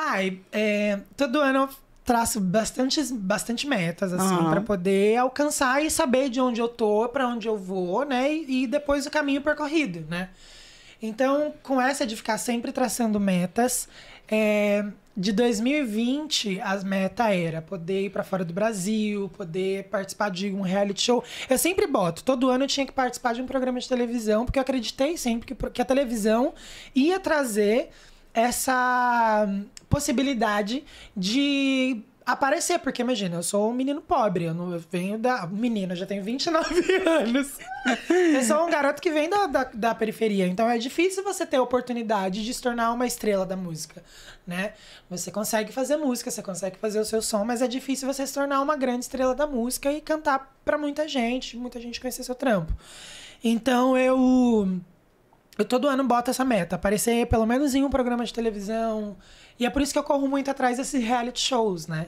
Ai, é, todo ano eu traço bastante, bastante metas, assim, uhum. para poder alcançar e saber de onde eu tô, para onde eu vou, né? E, e depois o caminho percorrido, né? Então, com essa de ficar sempre traçando metas, é, de 2020, a meta era poder ir para fora do Brasil, poder participar de um reality show. Eu sempre boto, todo ano eu tinha que participar de um programa de televisão, porque eu acreditei sempre que, que a televisão ia trazer essa hum, possibilidade de aparecer, porque imagina, eu sou um menino pobre, eu não eu venho da. Menino, eu já tenho 29 anos. eu sou um garoto que vem da, da, da, periferia, então é difícil você ter a oportunidade de se tornar uma estrela da música, né? Você consegue fazer música, você consegue fazer o seu som, mas é difícil você se tornar uma grande estrela da música e cantar para muita gente, muita gente conhecer seu trampo. Então eu eu todo ano boto essa meta, aparecer pelo menos em um programa de televisão. E é por isso que eu corro muito atrás desses reality shows, né?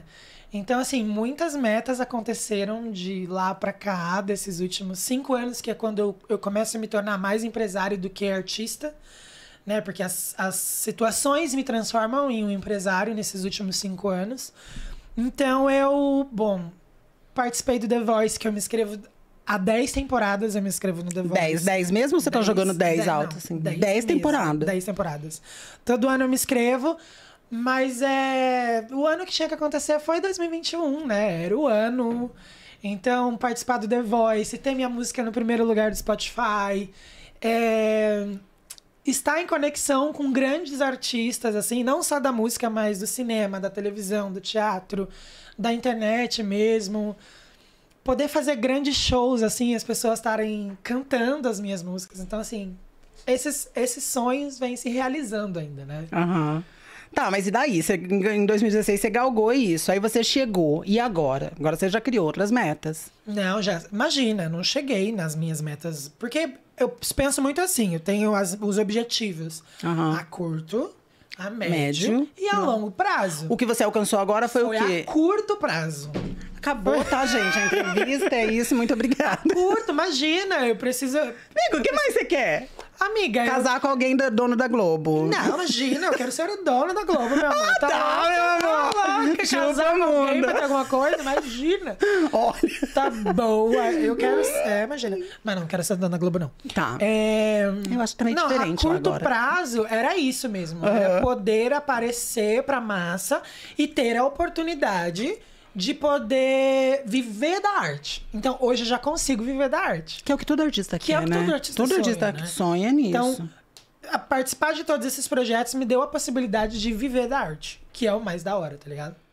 Então, assim, muitas metas aconteceram de lá para cá, desses últimos cinco anos, que é quando eu, eu começo a me tornar mais empresário do que artista, né? Porque as, as situações me transformam em um empresário nesses últimos cinco anos. Então, eu, bom, participei do The Voice, que eu me inscrevo Há 10 temporadas eu me inscrevo no The Voice. 10, 10 mesmo ou você tá dez, tá jogando 10 alto? Assim? 10 temporadas. 10 temporadas. Todo ano eu me inscrevo. Mas é. O ano que tinha que acontecer foi 2021, né? Era o ano. Então, participar do The Voice, ter minha música no primeiro lugar do Spotify. É, estar em conexão com grandes artistas, assim, não só da música, mas do cinema, da televisão, do teatro, da internet mesmo poder fazer grandes shows, assim, as pessoas estarem cantando as minhas músicas. Então, assim, esses, esses sonhos vêm se realizando ainda, né? Aham. Uhum. Tá, mas e daí? Você, em 2016 você galgou isso, aí você chegou, e agora? Agora você já criou outras metas. Não, já. Imagina, não cheguei nas minhas metas. Porque eu penso muito assim, eu tenho as, os objetivos uhum. a curto, a médio, médio e a não. longo prazo. O que você alcançou agora foi, foi o quê? A curto prazo. Acabou, tá, gente? A entrevista é isso. Muito obrigada. Tá curto, imagina. Eu preciso. Amigo, o que mais você quer? Amiga. Casar eu... com alguém da, dono da Globo. Não, imagina, eu quero ser dona da Globo, meu amor. Ah, tá, tá meu amor. Tá lá, casar com alguém pra ter alguma coisa? Imagina. Olha. Tá boa. Eu quero ser. É, imagina. Mas não, quero ser dona da Globo, não. Tá. É... Eu acho também não, diferente. A curto agora. prazo era isso mesmo. Uhum. Era poder aparecer pra massa e ter a oportunidade de poder viver da arte. Então, hoje eu já consigo viver da arte. Que é o que todo artista que é quer, Que é o que né? todo artista todo sonha, artista né? sonha nisso. Então, participar de todos esses projetos me deu a possibilidade de viver da arte, que é o mais da hora, tá ligado?